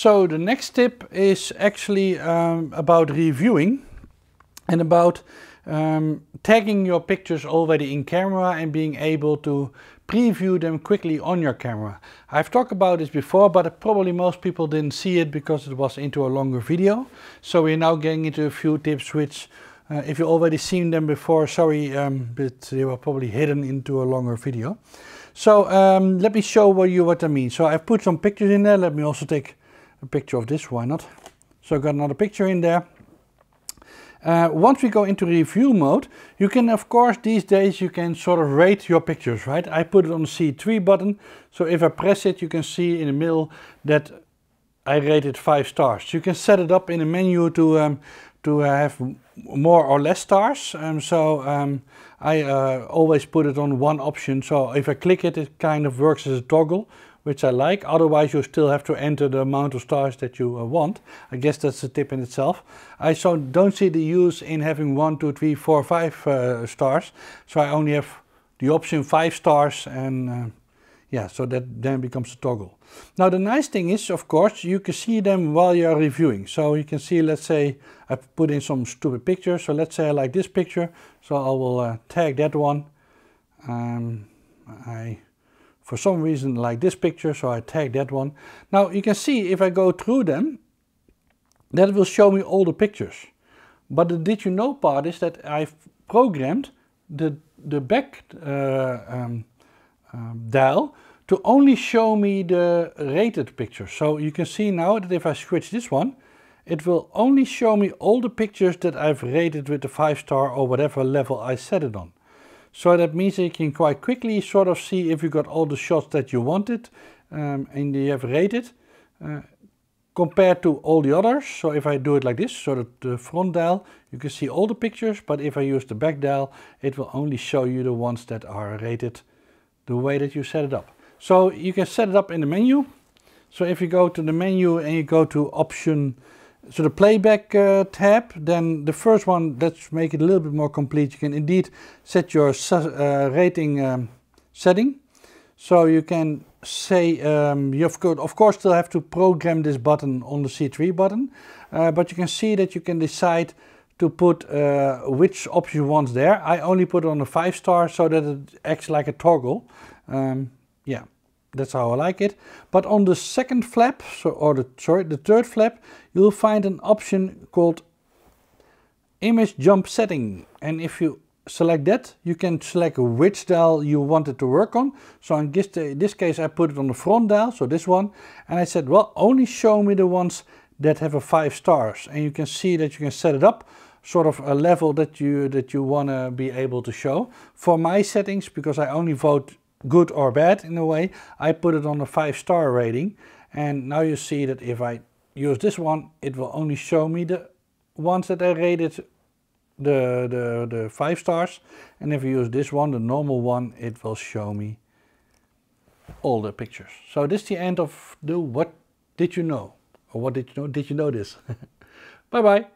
So the next tip is actually um, about reviewing and about um, tagging your pictures already in camera and being able to preview them quickly on your camera. I've talked about this before but probably most people didn't see it because it was into a longer video. So we're now getting into a few tips which uh, if you already seen them before, sorry, um, but they were probably hidden into a longer video. So um, let me show you what I mean. So I've put some pictures in there. Let me also take a picture of this, why not? So I got another picture in there. Uh, once we go into review mode, you can of course these days you can sort of rate your pictures, right? I put it on the C3 button, so if I press it you can see in the middle that I rated 5 stars. You can set it up in the menu to, um, to have more or less stars, um, so um, I uh, always put it on one option, so if I click it it kind of works as a toggle, which I like. Otherwise, you still have to enter the amount of stars that you uh, want. I guess that's a tip in itself. I so don't see the use in having one, two, three, four, five uh, stars. So I only have the option five stars and uh, yeah, so that then becomes a toggle. Now the nice thing is, of course, you can see them while you're reviewing. So you can see, let's say, I put in some stupid pictures. So let's say I like this picture. So I will uh, tag that one. Um, I for some reason like this picture, so I tag that one. Now you can see if I go through them, that will show me all the pictures. But the did you know part is that I've programmed the, the back uh, um, um, dial to only show me the rated pictures. So you can see now that if I switch this one, it will only show me all the pictures that I've rated with the 5 star or whatever level I set it on. So that means that you can quite quickly sort of see if you got all the shots that you wanted um, and you have rated uh, compared to all the others. So if I do it like this, so that the front dial, you can see all the pictures, but if I use the back dial, it will only show you the ones that are rated the way that you set it up. So you can set it up in the menu. So if you go to the menu and you go to option so the playback uh, tab, then the first one, let's make it a little bit more complete. You can indeed set your uh, rating um, setting. So you can say, um, you have of course still have to program this button on the C3 button, uh, but you can see that you can decide to put uh, which option you want there. I only put on a five star so that it acts like a toggle. Um, yeah. That's how I like it. But on the second flap, so, or the, sorry, the third flap, you'll find an option called image jump setting. And if you select that, you can select which dial you want it to work on. So in this, in this case, I put it on the front dial, so this one. And I said, well, only show me the ones that have a five stars. And you can see that you can set it up sort of a level that you that you want to be able to show. For my settings, because I only vote good or bad in a way. I put it on a five star rating and now you see that if I use this one it will only show me the ones that I rated the, the, the five stars and if I use this one, the normal one, it will show me all the pictures. So this is the end of the what did you know or what did you know, did you know this? bye bye!